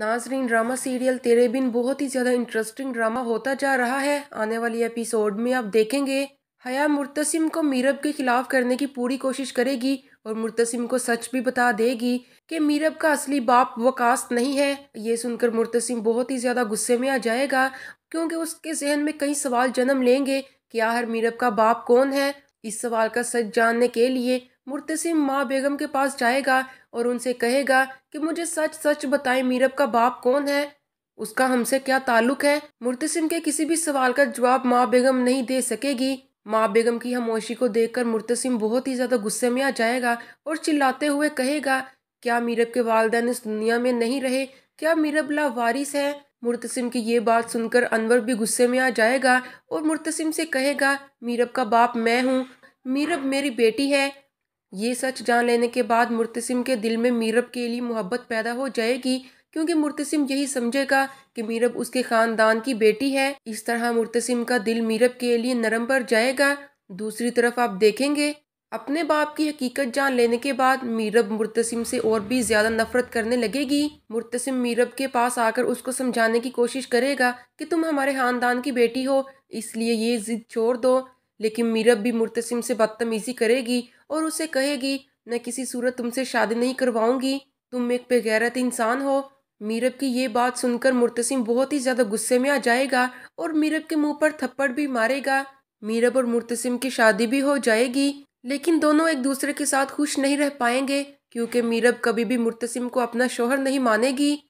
नाजरीन drama serial तेरे बिन बहुत ही ज़्यादा इंटरेस्टिंग ड्रामा होता जा रहा है आने वाली एपिसोड में आप देखेंगे हया मुर्तसिम को मीरब के खिलाफ करने की पूरी कोशिश करेगी और मुर्तसिम को सच भी बता देगी कि मीरब का असली बाप वकास नहीं है ये सुनकर मुर्तसिम बहुत ही ज़्यादा गुस्से में आ जाएगा क्योंकि उसके जहन में कई सवाल जन्म लेंगे कि आहर मीरब का बाप कौन है इस सवाल का सच जानने के लिए मुर्तसिम माँ बेगम के पास जाएगा और उनसे कहेगा कि मुझे सच सच बताएं मीरब का बाप कौन है उसका हमसे क्या ताल्लुक है मुर्तसिम के किसी भी सवाल का जवाब माँ बेगम नहीं दे सकेगी माँ बेगम की हमोशी को देखकर मुर्तसिम बहुत ही ज़्यादा गुस्से में आ जाएगा और चिल्लाते हुए कहेगा क्या मीरब के वालदेन इस दुनिया में नहीं रहे क्या मीरब वारिस है मुर्तसिम की ये बात सुनकर अनवर भी गुस्से में आ जाएगा और मुर्तसिम से कहेगा मीरब का बाप मैं हूँ मीरब मेरी बेटी है ये सच जान लेने के बाद मुर्तसिम के दिल में मीरब के लिए मोहब्बत पैदा हो जाएगी क्योंकि मुर्तसिम यही समझेगा कि मीरब उसके ख़ानदान की बेटी है इस तरह मुर्तसिम का दिल मीरब के लिए नरम पर जाएगा दूसरी तरफ आप देखेंगे अपने बाप की हकीकत जान लेने के बाद मीरब मुर्तसिम से और भी ज़्यादा नफरत करने लगेगी मुर्तसिम मीरब के पास आकर उसको समझाने की कोशिश करेगा कि तुम हमारे ख़ानदान की बेटी हो इसलिए ये ज़िद छोड़ दो लेकिन मीरब भी मुर्तसिम से बदतमीज़ी करेगी और उसे कहेगी मैं किसी सूरत तुमसे शादी नहीं करवाऊंगी तुम एक बेगैरत इंसान हो मीरब की ये बात सुनकर मुर्तसिम बहुत ही ज़्यादा गुस्से में आ जाएगा और मीरब के मुंह पर थप्पड़ भी मारेगा मीरब और मुर्तसिम की शादी भी हो जाएगी लेकिन दोनों एक दूसरे के साथ खुश नहीं रह पाएंगे क्योंकि मीरब कभी भी मुर्तसिम को अपना शोहर नहीं मानेगी